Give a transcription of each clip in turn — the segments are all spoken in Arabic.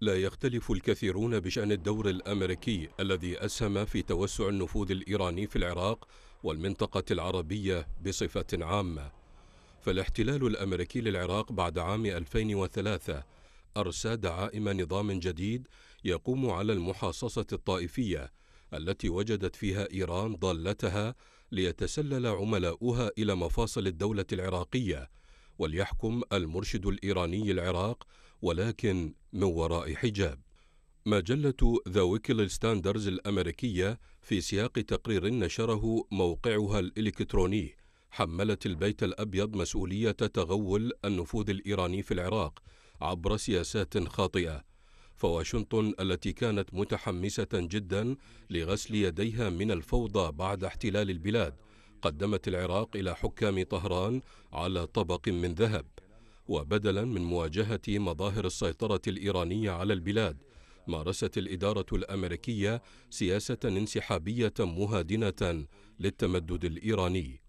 لا يختلف الكثيرون بشأن الدور الأمريكي الذي أسهم في توسع النفوذ الإيراني في العراق والمنطقة العربية بصفة عامة فالاحتلال الأمريكي للعراق بعد عام 2003 أرسى دعائم نظام جديد يقوم على المحاصصة الطائفية التي وجدت فيها إيران ضالتها ليتسلل عملاؤها إلى مفاصل الدولة العراقية وليحكم المرشد الإيراني العراق ولكن من وراء حجاب مجلة ذا ويكل ستاندرز الأمريكية في سياق تقرير نشره موقعها الإلكتروني حملت البيت الأبيض مسؤولية تغول النفوذ الإيراني في العراق عبر سياسات خاطئة فواشنطن التي كانت متحمسة جدا لغسل يديها من الفوضى بعد احتلال البلاد قدمت العراق إلى حكام طهران على طبق من ذهب وبدلا من مواجهة مظاهر السيطرة الإيرانية على البلاد مارست الإدارة الأمريكية سياسة انسحابية مهادنة للتمدد الإيراني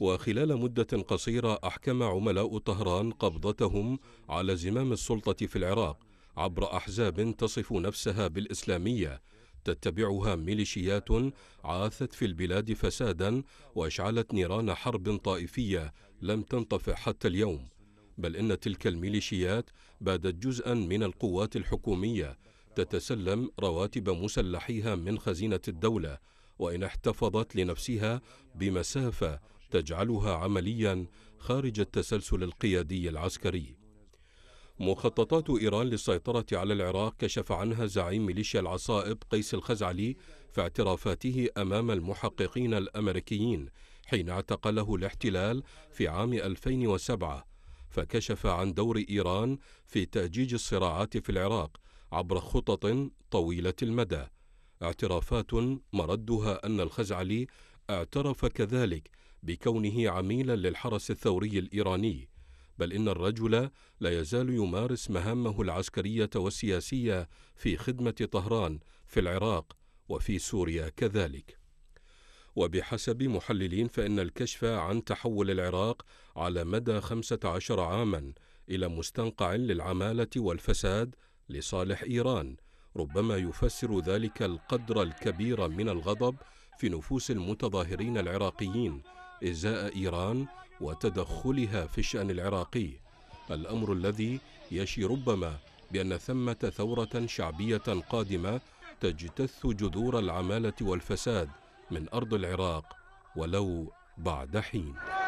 وخلال مدة قصيرة أحكم عملاء طهران قبضتهم على زمام السلطة في العراق عبر أحزاب تصف نفسها بالإسلامية تتبعها ميليشيات عاثت في البلاد فسادا واشعلت نيران حرب طائفية لم تنطفئ حتى اليوم بل إن تلك الميليشيات بادت جزءا من القوات الحكومية تتسلم رواتب مسلحيها من خزينة الدولة وإن احتفظت لنفسها بمسافة تجعلها عمليا خارج التسلسل القيادي العسكري مخططات إيران للسيطرة على العراق كشف عنها زعيم ميليشيا العصائب قيس الخزعلي في اعترافاته أمام المحققين الأمريكيين حين اعتقله الاحتلال في عام 2007 فكشف عن دور إيران في تأجيج الصراعات في العراق عبر خطط طويلة المدى اعترافات مردها أن الخزعلي اعترف كذلك بكونه عميلا للحرس الثوري الإيراني بل إن الرجل لا يزال يمارس مهامه العسكرية والسياسية في خدمة طهران في العراق وفي سوريا كذلك وبحسب محللين فإن الكشف عن تحول العراق على مدى 15 عاما إلى مستنقع للعمالة والفساد لصالح إيران ربما يفسر ذلك القدر الكبير من الغضب في نفوس المتظاهرين العراقيين إزاء إيران وتدخلها في الشأن العراقي الأمر الذي يشي ربما بأن ثمة ثورة شعبية قادمة تجتث جذور العمالة والفساد من أرض العراق ولو بعد حين